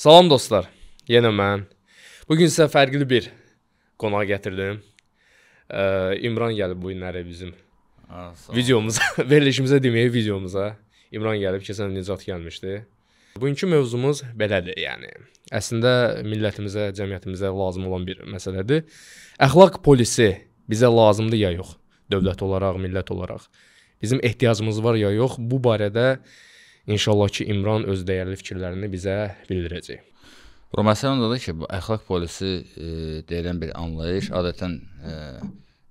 Salam dostlar. Yenə mən. Bu gün sizə fərqli bir qonaq gətirdim. Ə, İmran gəlib bu günlərə bizim ha, videomuza, verilişimizə deməyə videomuza. İmran gəlib, keçən Nicat gəlmişdi. Bugünkü mövzumuz belədir, yəni. Əslində millətimizə, cəmiyyətimizə lazım olan bir məsələdir. Əxlaq polisi bizə lazımdır ya yox? Dövlət olaraq, millət olaraq. Bizim ehtiyacımız var ya yox? Bu barədə İnşallah ki, İmran öz dəyərli fikirlərini bizə bildirəcək. Bu məsələ ondadır ki, bu əxlaq polisi e, deyilən bir anlayış adətən e,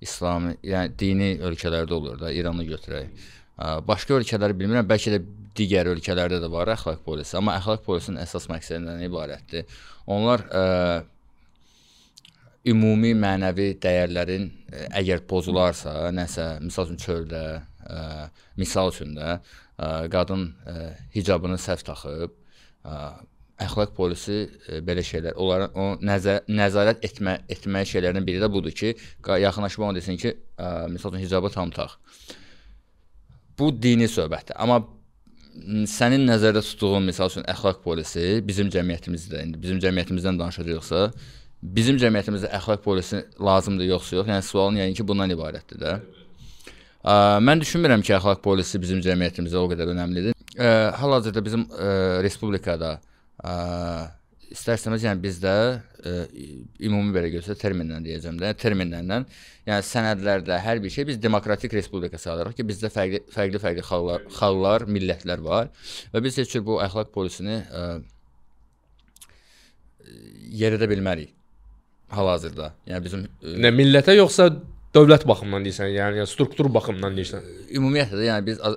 İslami, yəni dini ölkələrdə olur da, İranı götürək. E, başqa ölkələri bilmirəm, bəlkə də digər ölkələrdə də var əxlaq polisi, amma əxlaq polisinin əsas məqsədindən ibarətdir. Onlar ə, e, ümumi mənəvi dəyərlərin ə, e, əgər pozularsa, nəsə, məsəl üçün çöldə, ə, misal üçün də ə, qadın ə, hicabını səhv taxıb ə, əxlaq polisi ə, belə şeylər, onların o nəzər, nəzarət etmə etmək şeylərinin biri də budur ki, yaxınlaşma ona desin ki, ə, misal üçün hicabı tam tax. Bu dini söhbətdir. Amma sənin nəzərdə tutduğun misal üçün əxlaq polisi bizim cəmiyyətimizdə indi bizim cəmiyyətimizdən danışacaqsa, bizim cəmiyyətimizdə əxlaq polisi lazımdır yoxsa yox? Yəni sualın yəni ki, bundan ibarətdir də. Evet. Ə, mən düşünmürəm ki, əxlaq polisi bizim cəmiyyətimizə o qədər əhəmiylidir. Hal-hazırda bizim ə, respublikada ə, istərsəniz, yəni bizdə ə, ümumi belə götürsə terminlə deyəcəm də, terminlərlə, yəni sənədlərdə hər bir şey biz demokratik respublika sayırıq ki, bizdə fərqli fərqli fərqli xalqlar, xalqlar, millətlər var və biz heç cür bu əxlaq polisini ə, yeridə bilmərik hal-hazırda. Yəni bizim ə, nə millətə yoxsa Dövlət baxımından deyirsən, yəni, yəni struktur baxımından deyirsən. Ümumiyyətlə də yəni biz ə,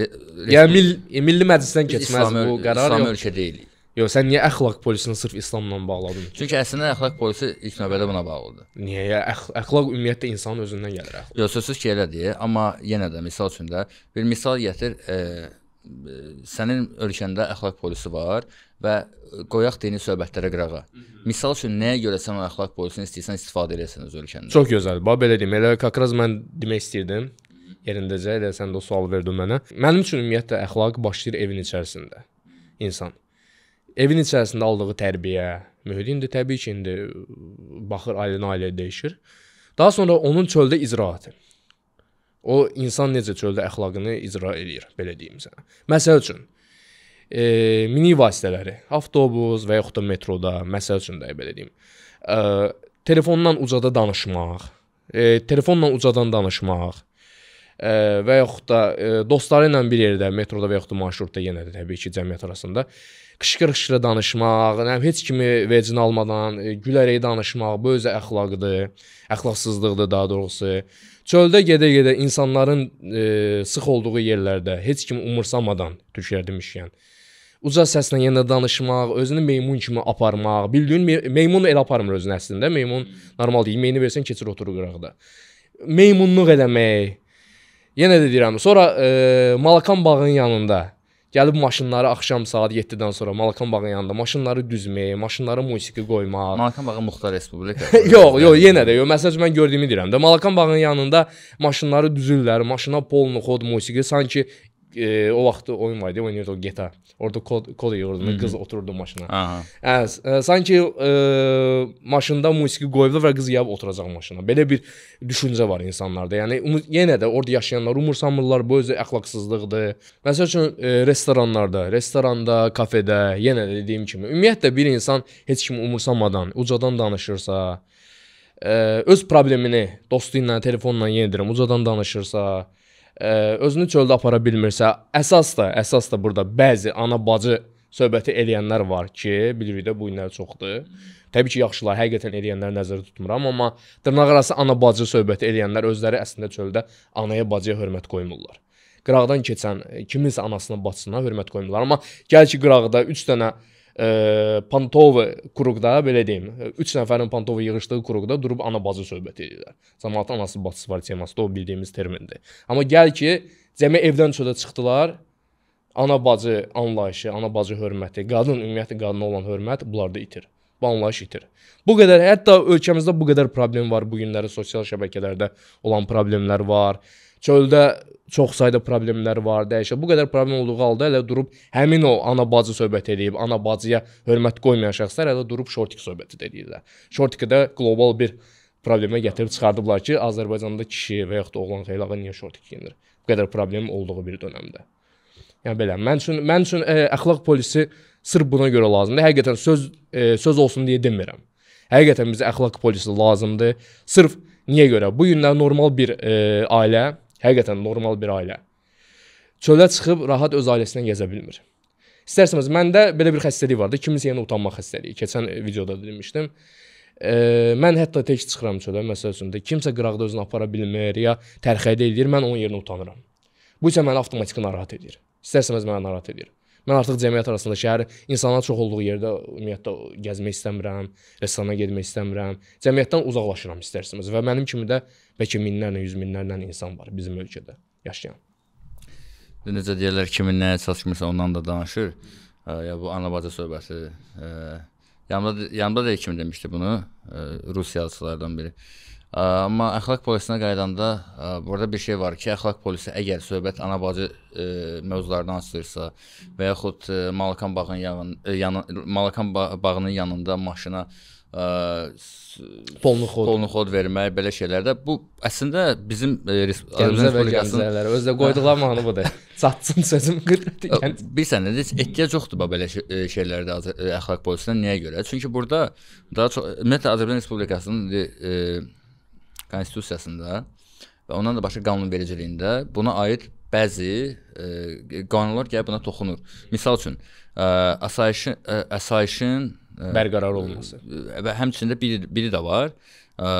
e, yəni mill milli məclisdən keçməz bu qərar. İslam ölkə deyilik. Yox, sən niyə əxlaq polisini sırf İslamla bağladın? Çünki əslində əxlaq polisi ilk növbədə buna bağlıdır. Niyə? Ya, əx əxlaq ümumiyyətlə insanın özündən gəlir. Əxlaq. Yox, sözsüz ki, elədir, amma yenə də misal üçün də bir misal gətir, ə, e, sənin ölkəndə əxlaq polisi var və qoyaq dini söhbətlərə qırağa. Misal üçün nəyə görə sən o əxlaq polisini istəyirsən istifadə edəsən öz ölkəndə? Çox gözəl. Bax belə deyim. Elə Kakraz mən demək istirdim yerindəcə elə sən də o sual verdin mənə. Mənim üçün ümumiyyətlə əxlaq başlayır evin içərisində. İnsan evin içərisində aldığı tərbiyə, mühit indi təbii ki, indi baxır ailədən ailəyə dəyişir. Daha sonra onun çöldə icraatı. O insan necə çöldə əxlaqını icra eləyir, belə deyim sənə. Məsəl üçün e, mini vasitələri, avtobus və yaxud da metroda, məsəl üçün də belə deyim. E, telefondan ucada danışmaq, e, telefonla ucadan danışmaq e, və yaxud da e, dostları ilə bir yerdə, metroda və yaxud da marşrutda yenə də təbii ki, cəmiyyət arasında qışqır-qışqırə danışmaq, nə heç kimi vecin almadan e, gülərək danışmaq bu özü əxlaqdır, əxlaqsızlıqdır daha doğrusu. Çöldə gedə-gedə insanların e, sıx olduğu yerlərdə heç kim umursamadan Türkiyəyə demişkən uca səslə yenə danışmaq, özünü meymun kimi aparmaq, bildiyin me meymun elə aparmır özünü əslində. Meymun normal deyil, meyni versən keçir oturur qıraqda. Meymunluq eləmək. Yenə də deyirəm, sonra e, Malakan bağının yanında Gəlib maşınları axşam saat 7-dən sonra Malakan bağın yanında maşınları düzmək, maşınlara musiqi qoymaq. Malakan bağı muxtar respublika. yox, yox, yenə də yox. Məsələn mən gördüyümü deyirəm də. Malakan bağın yanında maşınları düzürlər, maşına polnu, xod musiqi sanki e, o vaxtı oyun var idi, oynayırdı o GTA. Orada kod, kod yığırdım, qız otururdu maşına. Aha. Ə, e, sanki e, maşında musiqi qoyublar və qız yeyib oturacaq maşına. Belə bir düşüncə var insanlarda. Yəni umut, yenə də orada yaşayanlar umursamırlar, bu özü əxlaqsızlıqdır. Məsəl üçün e, restoranlarda, restoranda, kafedə, yenə də dediyim kimi, ümumiyyətlə bir insan heç kimi umursamadan, ucadan danışırsa, ə, e, öz problemini dostu ilə, telefonla yenidirəm, ucadan danışırsa, özünü çöldə apara bilmirsə, əsas da, əsas da burada bəzi ana-bacı söhbəti eləyənlər var ki, bilirik də bu günlər çoxdur. Təbii ki, yaxşılar həqiqətən eləyənləri nəzərdə tutmuram, amma dırnaqarası ana-bacı söhbəti eləyənlər özləri əslində çöldə anaya-bacıya hörmət qoymurlar. Qırağdan keçən e, kiminsə anasına, bacısına hörmət qoymurlar, amma gəl ki, qırağda 3 dənə ə, Pantov quruqda belə deyim, 3 nəfərin Pantov yığışdığı quruqda durub ana bacı söhbət edirlər. Cəmaət anası bacısı var teması da o bildiyimiz termindir. Amma gəl ki, cəmi evdən çölə çıxdılar. Ana bacı anlayışı, ana bacı hörməti, qadın ümumiyyətlə qadına olan hörmət bunlarda itir. Bu anlayış itir. Bu qədər hətta ölkəmizdə bu qədər problem var bu günləri sosial şəbəkələrdə olan problemlər var çöldə çox sayda problemlər var, dəyişə. Bu qədər problem olduğu halda elə durub həmin o ana bacı söhbət edib, ana bacıya hörmət qoymayan şəxslər elə durub shortik söhbəti edirlər. Shortikə də qlobal bir problemə gətirib çıxardıblar ki, Azərbaycanda kişi və yaxud oğlan xeylağı niyə shortik geyinir? Bu qədər problem olduğu bir dövrdə. Yəni belə mən üçün mən üçün ə, e, əxlaq polisi sırf buna görə lazımdır. Həqiqətən söz ə, e, söz olsun deyə demirəm. Həqiqətən bizə əxlaq polisi lazımdır. Sırf niyə görə? Bu günlər normal bir ə, e, ailə Həqiqətən normal bir ailə. Çölə çıxıb rahat öz ailəsinə gəzə bilmir. İstərsəniz məndə belə bir xəstəlik vardı. Kiminsə yəni utanma xəstəliyi. Keçən e, videoda demişdim. E, mən hətta tək çıxıram çölə, məsəl üçün də kimsə qıraqda özünü apara bilmir ya tərxədə eləyir, mən onun yerinə utanıram. Bu isə məni avtomatik narahat edir. İstərsəniz məni narahat edir. Mən artıq cəmiyyət arasında şəhər insanların çox olduğu yerdə ümumiyyətlə gəzmək istəmirəm, restorana getmək istəmirəm. Cəmiyyətdən uzaqlaşıram istərsiniz və mənim kimi də Bəlkə minlərlə, yüz minlərlə insan var bizim ölkədə yaşayan. Necə deyirlər, kimin nəyə çalışmırsa ondan da danışır. Ə, ya bu ana-baca söhbəti. Ə, yanımda yanımda da kim demişdi bunu? Ə, Rus yazıçılardan biri. Ə, amma əxlaq polisinə qayıdanda ə, burada bir şey var ki, əxlaq polisi əgər söhbət ana-bacı mövzulardan açılırsa və yaxud ə, Malakan bağının yanın, yanı, Malakan bağının yanında maşına ə, ə, polnu xod polnu xod vermək belə şeylərdə bu əslində bizim Azərbaycan e, Respublikasının özdə qoydular hə. mahnı budur. Çatsın sözüm qırdı. Yəni. Bilirsən necə ehtiyac yoxdur bu belə e, şeylərdə e, əxlaq polisinə niyə görə? Çünki burada daha çox ümumiyyətlə Azərbaycan Respublikasının konstitusiyasında və ondan da başqa qanunvericiliyində buna aid bəzi ə, qanunlar gəlir buna toxunur. Məsəl üçün ə, asayişin ə, əsayişin bərqərar olması. E, və həmçində biri biri də var. Ə,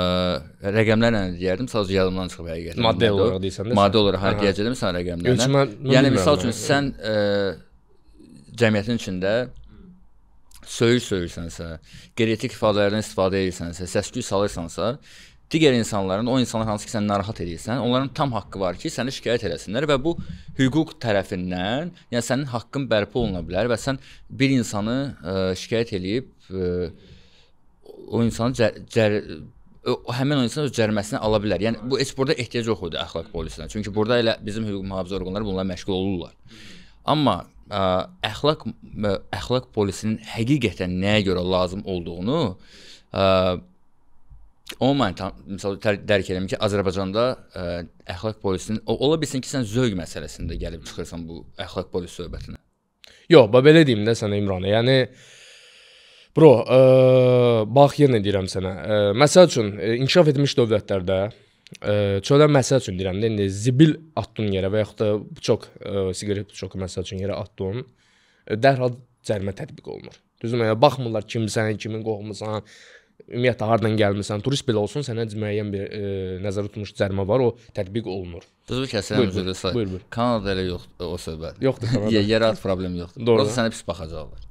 rəqəmlərlə deyərdim, sadəcə yadımdan çıxıb həqiqətən. Maddə olaraq deyirsən də. Maddə olaraq hə deyəcəyəm yəni, sən rəqəmlərlə. Ölçmə, yəni məsəl üçün sən ə, cəmiyyətin içində söyüş söyürsənsə, genetik ifadələrdən istifadə edirsənsə, səs-küy salırsansa, digər insanların, o insanlar hansı ki sən narahat edirsən, onların tam haqqı var ki, səni şikayət eləsinlər və bu hüquq tərəfindən, yəni sənin haqqın bərpa oluna bilər və sən bir insanı ə, e, şikayət eləyib ə, e, o insanı cər, cər o həmin o insan öz cəriməsini ala bilər. Yəni bu heç burada ehtiyac yox idi əxlaq polisinə. Çünki burada elə bizim hüquq mühafizə orqanları bununla məşğul olurlar. Amma ə, e, əxlaq ə, əxlaq polisinin həqiqətən nəyə görə lazım olduğunu ə, Ümumən misal dərk edirəm ki, Azərbaycanda ə, e, əxlaq polisinin ola bilsin ki, sən zövq məsələsində gəlib çıxırsan bu əxlaq polis söhbətinə. Yox, bax belə deyim də sənə İmran. Yəni bro, ə, e, bax yenə deyirəm sənə. Ə, e, məsəl üçün inkişaf etmiş dövlətlərdə çölən məsəl üçün deyirəm də indi zibil atdın yerə və yaxud da çox siqaret çox məsəl üçün yerə atdın, dərhal cərimə tətbiq olunur. Düzdürmü? Yəni baxmırlar kimsən, kimin qohumusan, ümumiyyətlə hardan gəlmisən, turist belə olsun, sənə müəyyən bir e, nəzərdə tutmuş cərimə var, o tətbiq olunur. Düzdür ki, sənə üzrə say. Buyur, buyur. Kanada elə yoxdur o söhbət. Yoxdur Kanada. Yeraltı problemi yoxdur. Doğru. Orada sənə pis baxacaqlar.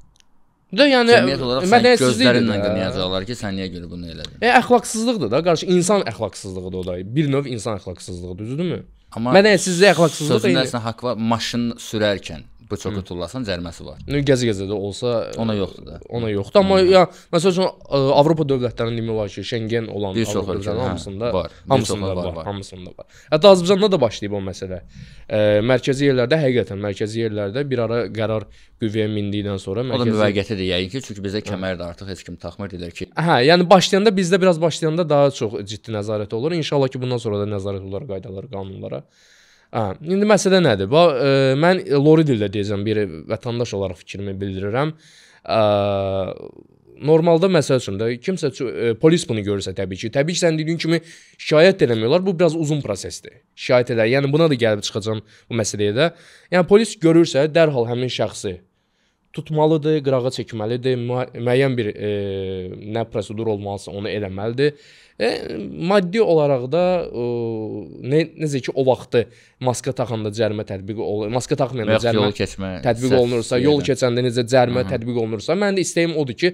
Də yəni cəmiyyət olaraq sən gözlərinlə qınayacaqlar ki, sən niyə görə bunu elədin? E, əxlaqsızlıqdır da, qarşı insan əxlaqsızlığıdır o da. Bir növ insan əxlaqsızlığıdır, düzdürmü? Amma mədəniyyətsizlik əxlaqsızlıq. Sözün əslində haqq var maşın sürərkən bıçağı tullasan cəriməsi var. Gəzə-gəzə də olsa ona yoxdur da. Ona yoxdur, amma ya məsəl üçün Avropa dövlətlərinin demək olar ki, Şengen olan Avropa dövlətlərinin hə, hamısında var. Hamısında var, hamısında var. Hətta Azərbaycanda da başlayıb o məsələ. Mərkəzi yerlərdə həqiqətən mərkəzi yerlərdə bir ara qərar qüvvəyə mindikdən sonra mərkəzi O da müvəqqətidir yəqin ki, çünki bizə hə. kəmər də artıq heç kim taxmır deyirlər ki. Hə, yəni başlayanda bizdə biraz başlayanda daha çox ciddi nəzarət olur. İnşallah ki, bundan sonra da nəzarət olar qaydalara, qanunlara. Hə, indi məsələ nədir? Va, ə, e, mən lori dildə deyəcəm bir vətəndaş olaraq fikrimi bildirirəm. Ə, e, normalda məsəl üçün də kimsə ə, e, polis bunu görsə təbii ki, təbii ki, sən dediyin kimi şikayət eləmiyorlar. Bu biraz uzun prosesdir. Şikayət edər. Yəni buna da gəlib çıxacam bu məsələyə də. Yəni polis görürsə dərhal həmin şəxsi tutmalıdır, qırağa çəkməlidir, müəyyən bir e, nə prosedur olmalısa onu eləməlidir. E, maddi olaraq da e, ne, necə ki o vaxtı maska taxanda cərimə tətbiq olunur. Maska taxmayanda cərimə yolu keçmə tətbiq olunursa, yol keçəndə necə cərimə Hı -hı. tətbiq olunursa, mənim də istəyim odur ki,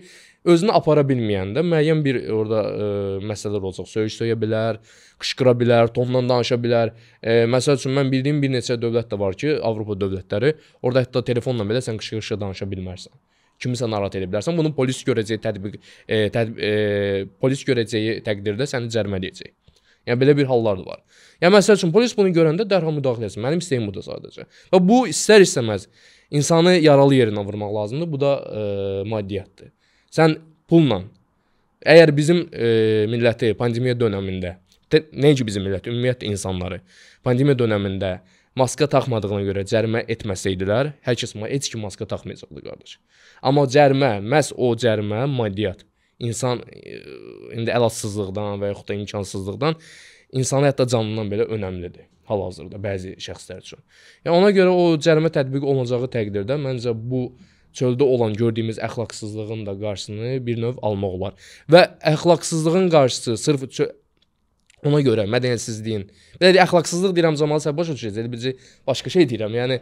özünü apara bilməyəndə müəyyən bir e, orada ə, e, məsələlər olacaq. Söyüş söyə bilər, qışqıra bilər, tonla danışa bilər. Ə, e, məsəl üçün mən bildiyim bir neçə dövlət də var ki, Avropa dövlətləri, orada hətta telefonla belə sən qışqırışa danışa bilmərsən kimisə narahat edə bilərsən. Bunu polis görəcək, tətbiq e, tət, e, polis görəcəyi təqdirdə səni cərimə edəcək. Yəni belə bir hallar da var. Yəni məsəl üçün polis bunu görəndə dərhal müdaxilə etsin. Mənim istəyim budur sadəcə. Və bu istər istəməz insanı yaralı yerinə vurmaq lazımdır. Bu da e, maddiyyatdır. Sən pulla əgər bizim e, milləti pandemiya dövründə necə bizim millət, ümumiyyətlə insanları pandemiya dövründə maska taxmadığına görə cərimə etməsəydilər, hər kəs heç kim maska taxmayacaqdı qardaş. Amma cərimə, məhz o cərimə maddiyyat. İnsan e, indi əlatsızlıqdan və yaxud da imkansızlıqdan insanın hətta canından belə önəmlidir hal-hazırda bəzi şəxslər üçün. Yəni ona görə o cərimə tətbiq olunacağı təqdirdə məncə bu çöldə olan gördüyümüz əxlaqsızlığın da qarşısını bir növ almaq olar. Və əxlaqsızlığın qarşısı sırf ona görə mədəniyyətsizliyin. Belə əxlaqsızlıq deyirəm zamanı sən başa düşəcəksən. Biləcə başqa şey deyirəm. Yəni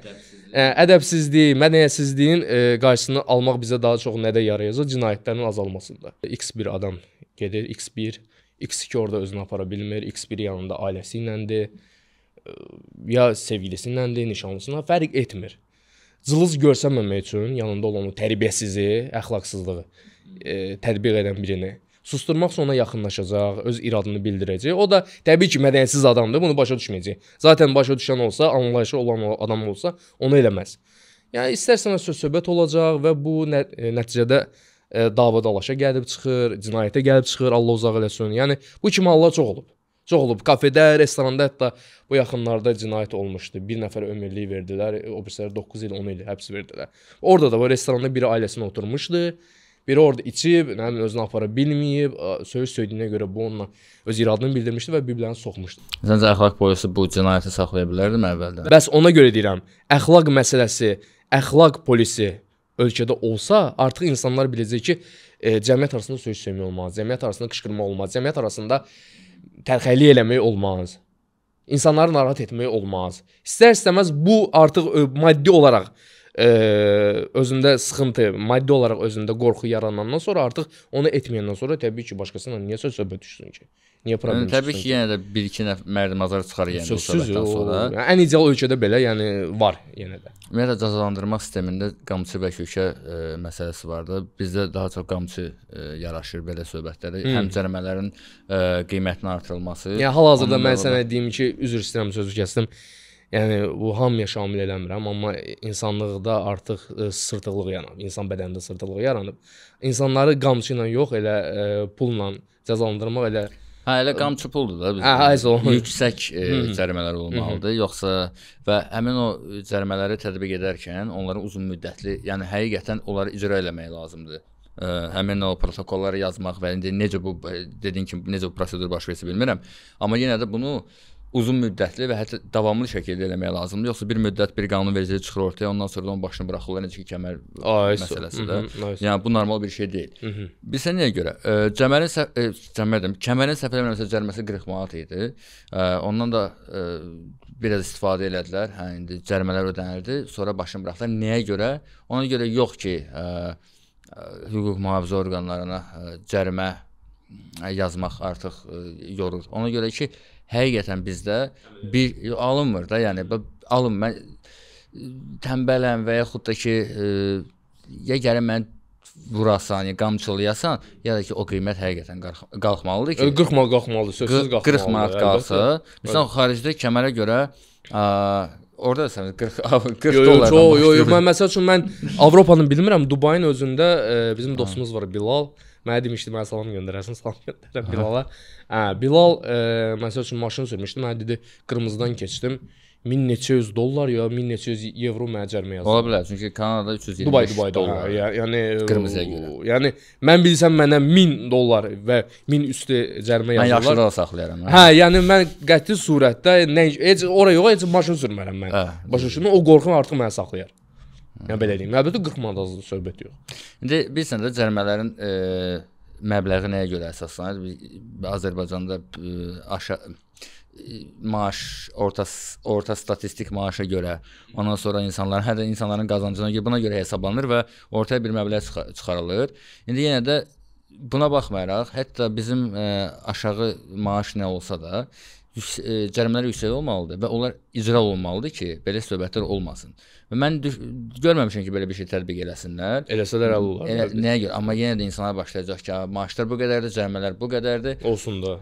ədəbsizlik, e, mədəniyyətsizliyin ə, e, qarşısını almaq bizə daha çox nədə yarayacaq? Cinayətlərin azalmasında. X1 adam gedir, X1, X2 orada özünü apara bilmir, X1 yanında ailəsi iləndir, e, ya sevgilisi iləndir, nişanlısına fərq etmir cılız görsənməmək üçün yanında olanı tərbiyəsizi, əxlaqsızlığı e, tətbiq edən birini susturmaq sonra yaxınlaşacaq, öz iradını bildirəcək. O da təbii ki, mədəniyyətsiz adamdır, bunu başa düşməyəcək. Zaten başa düşən olsa, anlayışı olan adam olsa, onu eləməz. Yəni istərsən söz-söhbət olacaq və bu nə, e, nəticədə e, dava dalaşa gəlib çıxır, cinayətə gəlib çıxır, Allah uzaq eləsin. Yəni bu kimi hallar çox olub. Çox olub. Kafedə, restoranda hətta bu yaxınlarda cinayət olmuşdu. Bir nəfər ömürlük verdilər, o birisləri 9 il, 10 il həbs verdilər. Orada da bu restoranda biri ailəsinə oturmuşdu. Biri orada içib, nə bilim özünü apara bilməyib, söz söylədiyinə görə bu onunla öz iradını bildirmişdi və bir-birini soxmuşdu. Səncə əxlaq boyusu bu cinayəti saxlaya bilərdim əvvəldən? Bəs ona görə deyirəm, əxlaq məsələsi, əxlaq polisi ölkədə olsa, artıq insanlar biləcək ki, e, cəmiyyət arasında söz söymək olmaz, cəmiyyət arasında qışqırmaq olmaz, cəmiyyət arasında e, təlxəlli eləmək olmaz. İnsanları narahat etmək olmaz. İstər-istəməz bu artıq maddi olaraq ə, e, özündə sıxıntı, maddi olaraq özündə qorxu yaranandan sonra artıq onu etməyəndən sonra təbii ki, başqasına niyə söz söhbət düşsün ki? Niyə yəni problem yəni, Təbii ki, yenə də 1-2 nəfər mərd azar çıxar yəni söhbətdən sonra. O, yəni, ən ideal ölkədə belə, yəni var yenə də. Ümumiyyətlə cəzalandırma sistemində qamçı və kökə ə, e, məsələsi var da. Bizdə daha çox qamçı ə, e, yaraşır belə söhbətlərə. Hmm. Həm cərimələrin ə, e, qiymətinin artırılması. Yəni hal-hazırda mən sənə deyim ki, üzr istəyirəm sözü kəsdim. Yəni bu hamıya şamil eləmirəm, amma insanlıqda artıq ə, sırtılıq yaranıb, insan bədənində sırtılıq yaranıb. İnsanları qamçı ilə yox, elə ə, pulla cəzalandırmaq elə Hə, elə qan çupuldur da bizdə. Hə, heç olmaz. Yüksək e, cərimələr olmalıdır, yoxsa və həmin o cərimələri tətbiq edərkən onları uzunmüddətli, yəni həqiqətən onları icra etmək lazımdır. Ə, e, həmin o protokolları yazmaq və indi necə bu e, dedin ki, necə bu prosedur baş versə bilmirəm, amma yenə də bunu ə, uzun müddətli və hətta davamlı şəkildə eləmək lazımdır. Yoxsa bir müddət bir qanunvericilik çıxır ortaya, ondan sonra da onun başını buraxırlar, necə ki kəmər Ay, məsələsi də. Yəni bu normal bir şey deyil. Bilirsən niyə görə? Cəmərin cəmərdim, kəmərin səhv eləmirəmsə cəriməsi 40 manat idi. Ondan da ə, biraz istifadə elədilər. Hə indi cərimələr ödənildi, sonra başını buraxdılar. Nəyə görə? Ona görə yox ki, ə, hüquq mühafizə orqanlarına ə, cərimə yazmaq artıq ə, yorur. Ona görə ki, həqiqətən bizdə bir alınmır da, yəni alın mən tənbələm və yaxud da ki ə, e, ya gərək mən vurasan, ya qamçılayasan, ya da ki o qiymət həqiqətən qalxmalıdır ki. 40 e, manat qalxmalıdır, sözsüz qalxmalıdır. 40 manat qalxsa, məsələn xaricdə kəmərə görə ə, orada sən 40 40 dollar. Yox, yox, yox, mən məsəl üçün mən Avropanın bilmirəm, Dubayın özündə ə, e, bizim dostumuz var Bilal. Hı Mənə demişdi mənə salam göndərərsən, salam göndərəm Bilala. Hə, Bilal ə, e, məsəl üçün maşın sürmüşdü. Mənə dedi qırmızıdan keçdim. 1000 neçə yüz dollar ya 1000 neçə yüz evro mənə cərimə yazdı. Ola bilər, çünki Kanadada 325 Dubay, Dubay dollar. Hə, yəni qırmızıya görə. Yəni mən bilsəm mənə 1000 dollar və 1000 üstü cərimə yazırlar. Mən yaxşıda saxlayaram. Hə. hə, yəni mən qəti surətdə nə heç ora yox, heç maşın sürmərəm mən. Hə, Başa düşdün? O qorxum artıq məni saxlayır. Mən belə deyim. Əlbəttə 40 manatdan söhbət yox. İndi bilirsən də cərimələrin e, məbləği nəyə görə əsaslanır? Azərbaycanda e, aşağı e, maaş orta orta statistik maaşa görə, ondan sonra insanlar hə də insanların qazancına görə buna görə hesablanır və ortaya bir məbləğ çıx çıxarılır. İndi yenə də buna baxmayaraq, hətta bizim ə, e, aşağı maaş nə olsa da, yüks e, cərimələr yüksək olmalıdır və onlar icra olunmalıdır ki, belə söhbətlər olmasın. Və mən görməmişəm ki, belə bir şey tətbiq eləsinlər. Eləsələr əl olar. Elə, nəyə görə? Amma yenə də insanlar başlayacaq ki, maaşlar bu qədərdir, cərimələr bu qədərdir. Olsun da.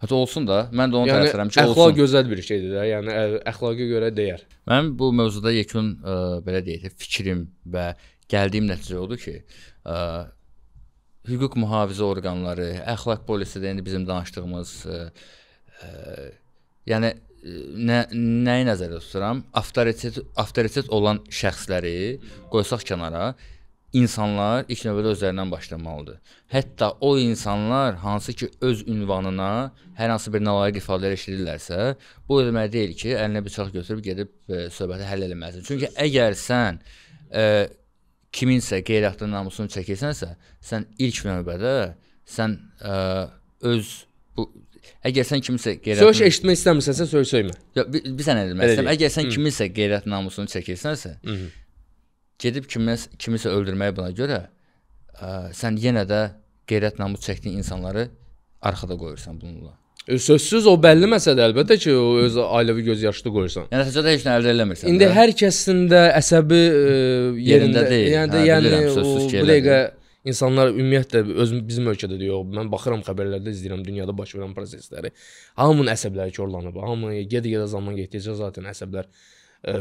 Hətta olsun da. Mən də onu yəni, tərəfdirəm ki, olsun. Əxlaq gözəl bir şeydir də. Yəni əxlaqa görə dəyər. Mənim bu mövzuda yekun ə, e, belə deyək, fikrim və gəldiyim nəticə oldu ki, ə, e, hüquq mühafizə orqanları, əxlaq polisi də indi bizim danışdığımız ə, Ə, yəni e, nə nəyi nəzərdə tuturam? Avtoritet avtoritet olan şəxsləri qoysaq kənara, insanlar ilk növbədə özlərindən başlamalıdır. Hətta o insanlar hansı ki öz ünvanına hər hansı bir nalayiq ifadə eşidirlərsə, bu o demək deyil ki, əlinə bıçaq götürüb gedib e, söhbəti həll etməlisən. Çünki əgər sən e, kiminsə qeyri-aqlı namusunu çəkirsənsə, sən ilk növbədə sən e, öz bu Əgər sən kimisə qeyrət Söyüş eşitmək istəmirsənsə, söyüş söymə. Yox, bir, bir sənə demək istəyirəm. Əgər sən kimisə qeyrət namusunu çəkirsənsə, gedib kimisə kimisə öldürməyə buna görə ə, sən yenə də qeyrət namus çəkdiyin insanları arxada qoyursan bununla. E, sözsüz o bəlli məsələdir əlbəttə ki, o öz ailəvi göz yaşlı qoyursan. Yəni nəticədə heç nə əldə eləmirsən. İndi də? hər kəsin də əsəbi ə, e, yerində, yerində deyil. Yəni hə, yəni bilirəm, o bu dəqiqə insanlar ümumiyyətlə özüm bizim ölkədə də yox, mən baxıram xəbərlərdə izləyirəm dünyada baş verən prosesləri. Hamının əsəbləri korlanıb, hamı gedə-gedə zaman getdikcə zaten əsəblər ə, e,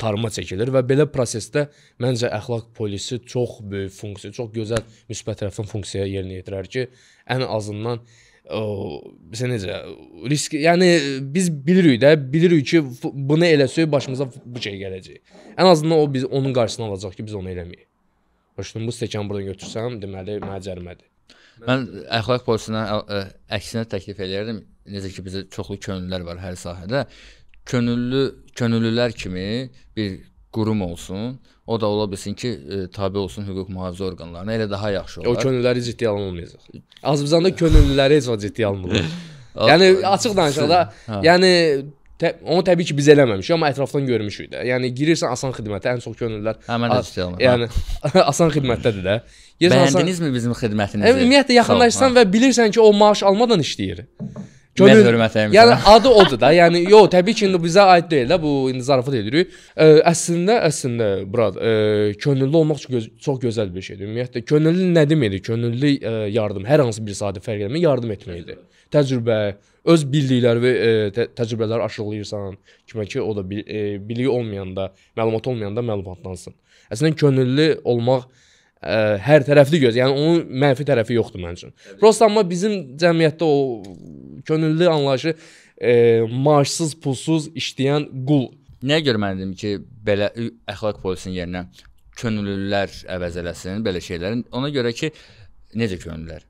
tarıma çəkilir və belə prosesdə məncə əxlaq polisi çox böyük funksiya, çox gözəl müsbət tərəfin funksiyaya yerinə yetirər ki, ən azından o bizə necə risk yəni biz bilirik də bilirik ki bunu eləsək başımıza bu şey gələcək. Ən azından o biz onun qarşısını alacaq ki biz onu eləməyək. Və şimdi bu stəkanı buradan götürsəm, deməli mənə cərimədir. Mən əxlaq polisinə əksinə təklif eləyərdim. Necə ki bizə çoxlu könüllülər var hər sahədə. Könüllü könüllülər kimi bir qurum olsun. O da ola bilsin ki, e, tabe olsun hüquq mühafizə orqanlarına. Elə daha yaxşı olar. O könüllüləri ciddiyə alınmayacaq. Azərbaycanda könüllüləri heç vaxt ciddiyə almırlar. yəni açıq danışaq da, hə. yəni Tə, onu təbii ki biz eləməmişik, amma ətrafdan görmüşük də. Yəni girirsən asan xidmətə, ən çox könüllülər. Hə, mən də istəyirəm. Yəni asan xidmətdədir də. Bəyəndinizmi bizim xidmətimizi? Ümumiyyətlə yaxınlaşsan hə. və bilirsən ki, o maaş almadan işləyir. Gönül, Mən hörmət eləmişəm. Yəni adı odur da. Yəni yox, təbii ki, indi bizə aid deyil də bu indi zarafat edirik. E, əslində, əslində Murad, e, könüllü olmaq göz çox gözəl bir şeydir. Ümumiyyətlə könüllü nə deməkdir? Könüllü e, yardım hər hansı bir sahədə fərq etmir, yardım etməkdir. Təcrübə, öz bildikləri və e, tə təcrübələr aşırılırsan, kimə ki o da bil e, biliyi olmayanda, məlumat olmayanda məlumatlansın. Əslində könüllü olmaq e, ə, hər tərəfli göz, yəni onun mənfi tərəfi yoxdur mənim üçün. Prosta amma bizim cəmiyyətdə o könüllü anlayışı ə, maaşsız, pulsuz işləyən qul. Nəyə görə mən dedim ki, belə əxlaq polisinin yerinə könüllülər əvəz eləsin belə şeylərin? Ona görə ki, necə könüllülər?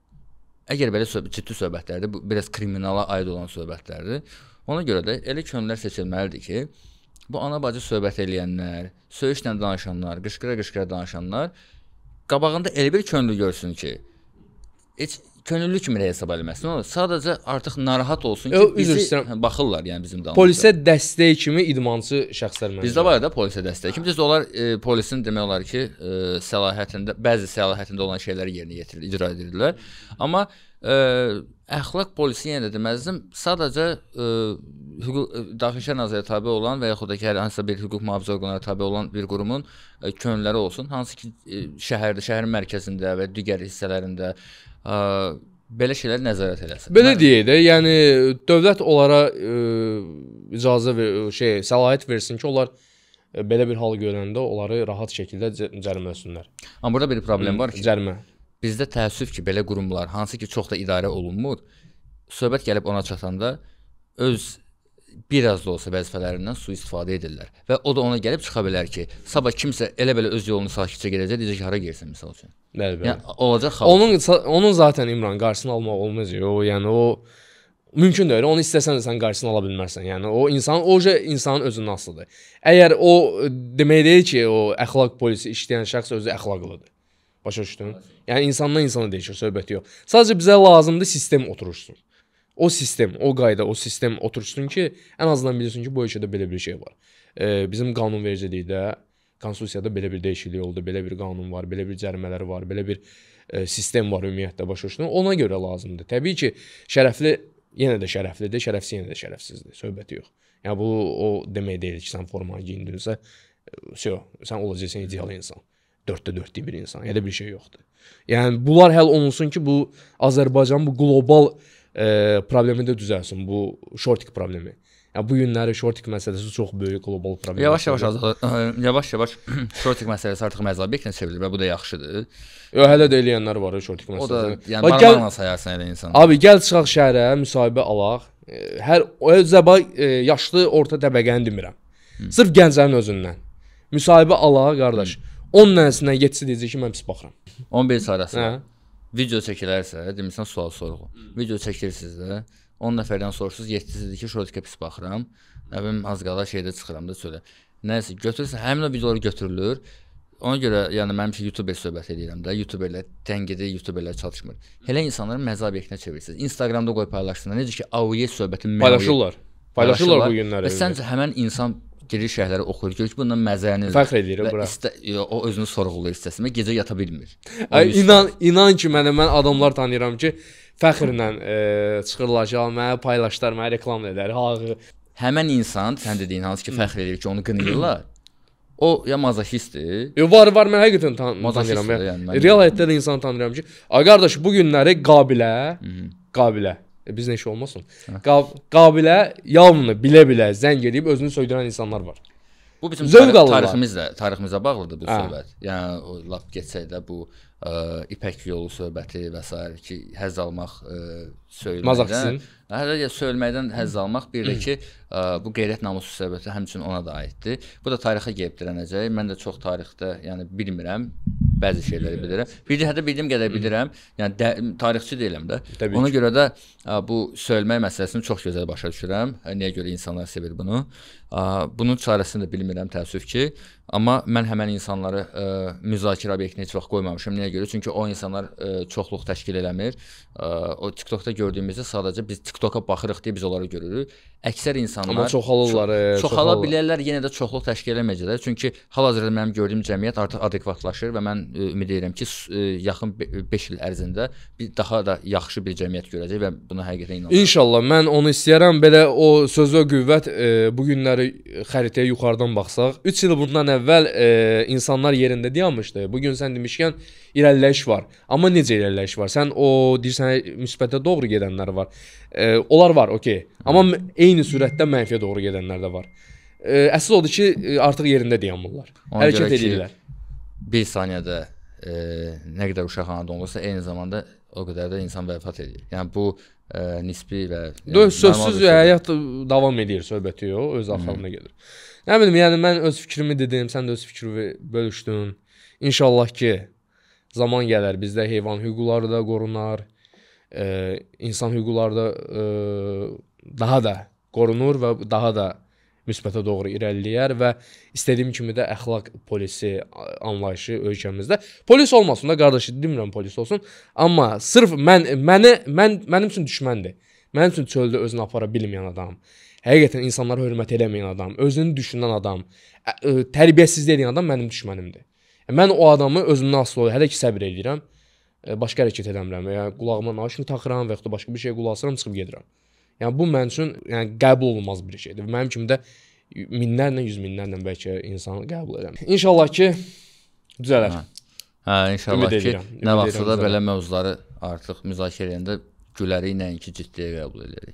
Əgər belə söhb ciddi söhbətlərdir, bu biraz kriminala aid olan söhbətlərdir. Ona görə də elə könüllülər seçilməlidir ki, bu ana bacı söhbət eləyənlər, söyüşlə danışanlar, qışqıra-qışqıra danışanlar, -qışqıra qabağında elə bir könüllü görsün ki, heç könüllü kimi də hesab eləməsin. O sadəcə artıq narahat olsun ki, Yo, bizi istəyirəm. baxırlar, yəni bizim damımıza. Polisə dəstək kimi idmançı şəxslər məncə. Bizdə var da polisə dəstək. Kimcəsə onlar e, polisin demək olar ki, e, səlahiyyətində bəzi səlahiyyətində olan şeyləri yerinə yetirir, icra edirlər. Amma e, əxlaq polisi yenə də deməzdim. Sadəcə ə, hüquq daxilişə nazirə tabe olan və yaxud da ki, hər hansısa bir hüquq mühafizə orqanına tabe olan bir qurumun ə, könülləri olsun, hansı ki, ə, şəhərdə, şəhərin mərkəzində və digər hissələrində ə, belə şeylər nəzarət eləsin. Belə Mən... deyək də, yəni dövlət onlara ə, icazə ver, şey, səlahiyyət versin ki, onlar belə bir hal görəndə onları rahat şəkildə cərimələsinlər. Amma burada bir problem var ki, cərimə Bizdə təəssüf ki, belə qurumlar, hansı ki, çox da idarə olunmur, söhbət gəlib ona çatanda öz bir az da olsa vəzifələrindən sui-istifadə edirlər. Və o da ona gəlib çıxa bilər ki, sabah kimsə elə-belə öz yolunu sakitcə gedəcək, deyəcək ki, hara girsən misal üçün. Bəli, bəli. Yəni olacaq xaos. Onun onun zaten İmran qarşısını almaq olmaz. O, yəni o mümkün deyil. Onu istəsən də sən qarşısını ala bilmərsən. Yəni o insan o je insanın özündən asılıdır. Əgər o demək deyil ki, o əxlaq polisi işləyən şəxs özü əxlaqlıdır. Başa düşdün? Yəni insandan insana dəyişir, söhbəti yox. Sadəcə bizə lazımdır sistem oturursun. O sistem, o qayda, o sistem otursun ki, ən azından bilirsin ki, bu ölkədə belə bir şey var. E, bizim qanunvericilikdə, konstitusiyada belə bir dəyişiklik oldu, belə bir qanun var, belə bir cərimələr var, belə bir e, sistem var ümumiyyətlə başa düşdün? Ona görə lazımdır. Təbii ki, şərəfli yenə də şərəflidir, şərəfsiz yenə də şərəfsizdir. Söhbəti yox. Yəni bu o demək deyil ki, sən formanı geyindinsə, şey, sən olacaqsan ideal insan dörddə dördlük bir insan. Elə bir şey yoxdur. Yəni bunlar həll olunsun ki, bu Azərbaycanın bu qlobal e, problemi də düzəlsin, bu shorting problemi. Yəni bu günləri shorting məsələsi çox böyük qlobal problem. Yavaş-yavaş yavaş-yavaş shorting məsələsi artıq məzəbiyyətə çevrilir və bu da yaxşıdır. Yox, hələ də eləyənlər var shorting məsələsi. O da yəni barmaqla sayarsan elə insan. Abi gəl çıxaq şəhərə, müsahibə alaq. E, hər özəba e, yaşlı orta təbəqəni demirəm. Sırf gənclərin özündən. Müsahibə alaq, qardaş. Hı. 10 dənəsindən 7-si deyəcək ki, mən pis baxıram. 11 sarası. Hə? Video çəkilərsə, demisən sual soruğu. Video çəkirsiniz də, 10 nəfərdən soruşursunuz, 7-si dedi ki, şortikə pis baxıram. Nə bilim az qala şeydə çıxıram da çölə. Nəsə götürsən, həmin o videolar götürülür. Ona görə, yəni mənim ki YouTuber söhbət edirəm də, YouTuberlər tənqidi YouTuberlər çalışmır. Elə insanları məzah obyektinə çevirsiniz. Instagramda qoy paylaşsınlar. Necə ki, AUY söhbəti məlumat paylaşırlar. Paylaşırlar, paylaşırlar bu günləri. Və səncə həmin insan giriş şərhləri oxuyur. Ki, bundan məzərini fəxr edir bura. O özünü sorğulayır istəsimə, gecə yata bilmir. Ay, inan, inan ki, mənə mən adamlar tanıyıram ki, fəxrlə e, çıxırlar ki, mənə paylaşdılar, mənə reklam edər. Ha, həmin insan, sən dediyin hansı ki, fəxr edir ki, onu qınayırlar. O ya mazoxistdir. Yo var var mən həqiqətən tan tanıyıram. Ya. Yəni, Real həyatda da insan tanıyıram ki, ay qardaş bu günləri qabilə, Hı -hı. qabilə E, biz neşə olmasın. Qab qabilə yalnız bilə-bilə zəng edib özünü söydürən insanlar var. Bu bizim Zövq tarix, tariximizlə, tariximizə bağlıdır bu hə. söhbət. Yəni lap keçsək də bu ə, e, İpək yolu söhbəti və s. ki, həzz almaq ə, e, söylməkdən, hələ hə, ya söylməkdən həzz almaq bir də ki, ə, e, bu qeyrət namusu söhbəti həmçinin ona da aiddir. Bu da tarixə gedib dirənəcək. Mən də çox tarixdə, yəni bilmirəm, bəzi şeyləri bilirəm. Bir də hətta bildiyim qədər bilirəm. Hmm. Yəni də, tarixçi deyiləm də. Təbii Ona ki. görə də bu söyləmək məsələsini çox gözəl başa düşürəm. Niyə görə insanlar sevir bunu? Bunun çarəsini də bilmirəm təəssüf ki, amma mən həmin insanları ə, e, müzakirə obyektinə heç vaxt qoymamışam. Niyə görə? Çünki o insanlar ə, e, çoxluq təşkil eləmir. Ə, o TikTokda gördüyümüzdə sadəcə biz TikToka baxırıq deyə biz onları görürük. Əksər insanlar amma çoxalırlar. Çox, e, çoxala, çoxala bilərlər, yenə də çoxluq təşkil eləməyəcəklər. Çünki hal-hazırda mənim gördüyüm cəmiyyət artıq adekvatlaşır və mən ə, ümid edirəm ki, ə, yaxın 5 il ərzində bir daha da yaxşı bir cəmiyyət görəcək və buna həqiqətən inanıram. İnşallah mən onu istəyirəm. Belə o sözə qüvvət ə, bu günləri belə xəritəyə yuxarıdan baxsaq, 3 il bundan əvvəl e, insanlar yerində dayanmışdı. Bu gün sən demişkən irəliləyiş var. Amma necə irəliləyiş var? Sən o deyirsən müsbətə doğru gedənlər var. E, onlar var, okey. Amma eyni sürətdə mənfiyə doğru gedənlər də var. E, əsl odur ki, e, artıq yerində dayanmırlar. Hərəkət edirlər. 1 saniyədə e, nə qədər uşaq anadan olursa, eyni zamanda o qədər də insan vəfat edir. Yəni bu ə, nisbi və yəni, Döv, sözsüz və həyat davam edir söhbəti o öz axırına gedir. Nə bilim, yəni mən öz fikrimi dedim, sən də öz fikrini bölüşdün. İnşallah ki zaman gələr bizdə heyvan hüquqları da qorunar. Ə, e, insan hüquqları da ə, e, daha da qorunur və daha da müsbətə doğru irəliləyər və istədiyim kimi də əxlaq polisi anlayışı ölkəmizdə polis olmasın da qardaşı demirəm polis olsun, amma sırf mən məni mən mənim üçün düşməndir. Mənim üçün çöldə özünü apara bilməyən adam, həqiqətən insanlara hörmət eləməyən adam, özünü düşünən adam, tərbiyəsizlik edən adam mənim düşmənimdir. E, mən o adamı özümdən asılı olaraq hələ ki səbir edirəm e, başqa hərəkət eləmirəm. Yəni qulağıma naşını taxıram və yaxud da başqa bir şey qulaq asıram, çıxıb gedirəm. Yəni bu mənim üçün yəni qəbul olunmaz bir şeydir. Mənim kimi də minlərlə, yüz minlərlə bəlkə insanı qəbul edirəm. İnşallah ki düzələr. Hə, hə inşallah Ümid ki edirəm. nə vaxtsa da belə mövzuları artıq müzakirə edəndə güləri ilə ki ciddiyə qəbul edirik.